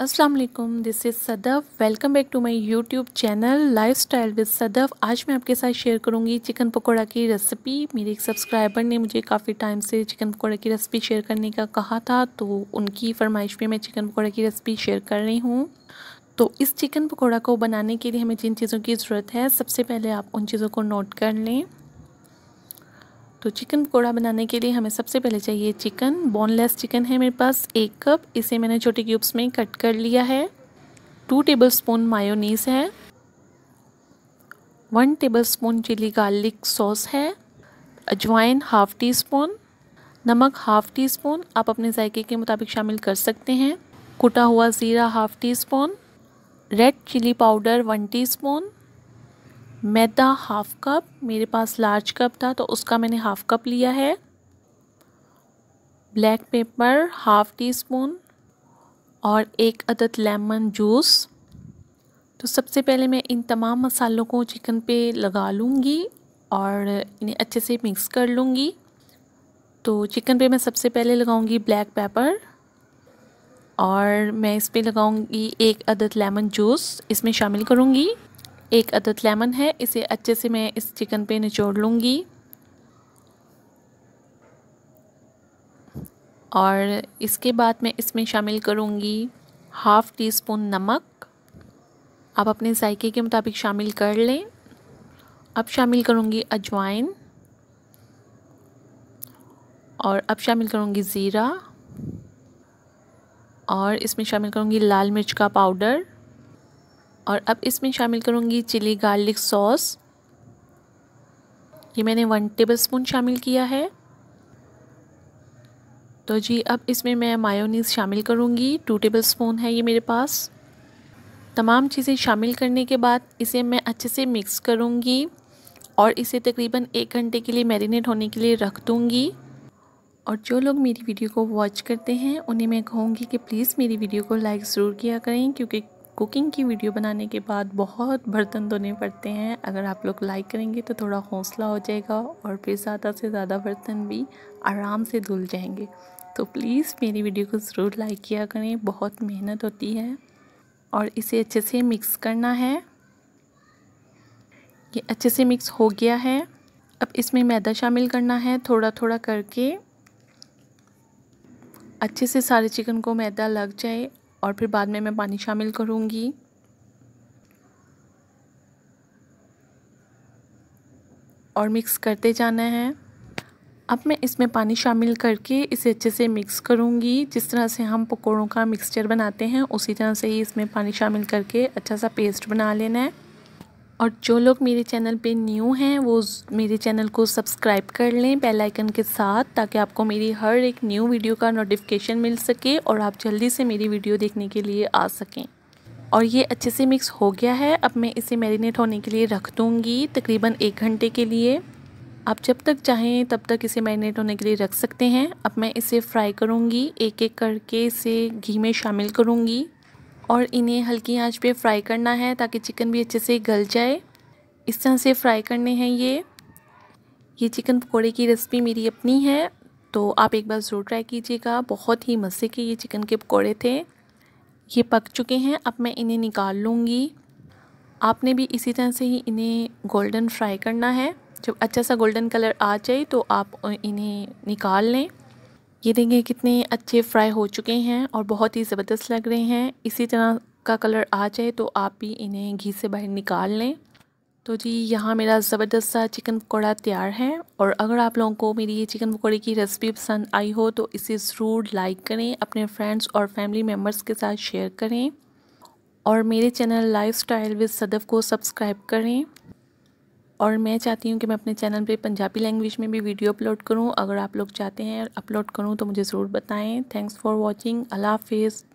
अस्सलाम वालेकुम this is Sadaf welcome back to my YouTube channel lifestyle with Sadaf आज मैं आपके साथ शेयर करूंगी चिकन पकोड़ा की रेसिपी मेरे एक सब्सक्राइबर ने मुझे काफ़ी टाइम से चिकन पकोड़ा की रेसिपी शेयर करने का कहा था तो उनकी फरमाइश पे मैं चिकन पकोड़ा की रेसिपी शेयर कर रही हूँ तो इस चिकन पकौड़ा को बनाने के लिए हमें जिन चीज़ों की ज़रूरत है सबसे पहले आप उन चीज़ों को नोट कर लें तो चिकन पकौड़ा बनाने के लिए हमें सबसे पहले चाहिए चिकन बोनलेस चिकन है मेरे पास एक कप इसे मैंने छोटे क्यूब्स में कट कर लिया है टू टेबल स्पून मायोनीस है one tablespoon chilli garlic sauce है अजवाइन हाफ टी स्पून नमक हाफ टी स्पून आप अपने जायके के मुताबिक शामिल कर सकते हैं कुटा हुआ ज़ीरा half teaspoon red chilli powder one teaspoon मैदा हाफ़ कप मेरे पास लार्ज कप था तो उसका मैंने हाफ़ कप लिया है black pepper half teaspoon और एक अदद लेमन जूस तो सबसे पहले मैं इन तमाम मसालों को चिकन पे लगा लूँगी और इन्हें अच्छे से मिक्स कर लूँगी तो चिकन पे मैं सबसे पहले लगाऊँगी ब्लैक पेपर और मैं इस पर लगाऊँगी एक अदद लेमन जूस इसमें शामिल करूँगी एक अदद लेमन है इसे अच्छे से मैं इस चिकन पे निचोड़ लूँगी और इसके बाद मैं इसमें शामिल करूँगी हाफ़ टी स्पून नमक आप अपने जायके के मुताबिक शामिल कर लें अब शामिल करूँगी अजवाइन और अब शामिल करूँगी ज़ीरा और इसमें शामिल करूँगी लाल मिर्च का पाउडर और अब इसमें शामिल करूँगी चिली गार्लिक सॉस ये मैंने वन टेबल स्पून शामिल किया है तो जी अब इसमें मैं मायोनीज़ शामिल करूँगी टू टेबल स्पून है ये मेरे पास तमाम चीज़ें शामिल करने के बाद इसे मैं अच्छे से मिक्स करूँगी और इसे तकरीबन एक घंटे के लिए मैरिनेट होने के लिए रख दूँगी और जो लोग मेरी वीडियो को वॉच करते हैं उन्हें मैं कहूँगी कि प्लीज़ मेरी वीडियो को लाइक ज़रूर किया करें क्योंकि कुकिंग की वीडियो बनाने के बाद बहुत बर्तन धोने पड़ते हैं अगर आप लोग लाइक करेंगे तो थोड़ा हौसला हो जाएगा और फिर ज़्यादा से ज़्यादा बर्तन भी आराम से धुल जाएंगे तो प्लीज़ मेरी वीडियो को ज़रूर लाइक किया करें बहुत मेहनत होती है और इसे अच्छे से मिक्स करना है ये अच्छे से मिक्स हो गया है अब इसमें मैदा शामिल करना है थोड़ा थोड़ा करके अच्छे से सारे चिकन को मैदा लग जाए और फिर बाद में मैं पानी शामिल करूँगी और मिक्स करते जाना है अब मैं इसमें पानी शामिल करके इसे अच्छे से मिक्स करूँगी जिस तरह से हम पकौड़ों का मिक्सचर बनाते हैं उसी तरह से ही इसमें पानी शामिल करके अच्छा सा पेस्ट बना लेना है और जो लोग मेरे चैनल पे न्यू हैं वो मेरे चैनल को सब्सक्राइब कर लें बेल आइकन के साथ ताकि आपको मेरी हर एक न्यू वीडियो का नोटिफिकेशन मिल सके और आप जल्दी से मेरी वीडियो देखने के लिए आ सकें और ये अच्छे से मिक्स हो गया है अब मैं इसे मैरिनेट होने के लिए रख दूँगी तकरीबन एक घंटे के लिए आप जब तक चाहें तब तक इसे मैरिनेट होने के लिए रख सकते हैं अब मैं इसे फ्राई करूँगी एक एक करके इसे घी में शामिल करूँगी और इन्हें हल्की आंच पे फ्राई करना है ताकि चिकन भी अच्छे से गल जाए इस तरह से फ्राई करने हैं ये ये चिकन पकौड़े की रेसिपी मेरी अपनी है तो आप एक बार ज़रूर ट्राई कीजिएगा बहुत ही मज़े के ये चिकन के पकौड़े थे ये पक चुके हैं अब मैं इन्हें निकाल लूँगी आपने भी इसी तरह से ही इन्हें गोल्डन फ्राई करना है जब अच्छा सा गोल्डन कलर आ जाए तो आप इन्हें निकाल लें ये देखिए कितने अच्छे फ्राई हो चुके हैं और बहुत ही ज़बरदस्त लग रहे हैं इसी तरह का कलर आ जाए तो आप भी इन्हें घी से बाहर निकाल लें तो जी यहाँ मेरा ज़बरदस्त सा चिकन पकौड़ा तैयार है और अगर आप लोगों को मेरी ये चिकन पकौड़े की रेसिपी पसंद आई हो तो इसे ज़रूर लाइक करें अपने फ्रेंड्स और फैमिली मेम्बर्स के साथ शेयर करें और मेरे channel lifestyle with Sadaf को सब्सक्राइब करें और मैं चाहती हूँ कि मैं अपने चैनल पे पंजाबी लैंग्वेज में भी वीडियो अपलोड करूँ अगर आप लोग चाहते हैं अपलोड करूँ तो मुझे ज़रूर बताएं थैंक्स फॉर वॉचिंग अल्लाह हाफिज़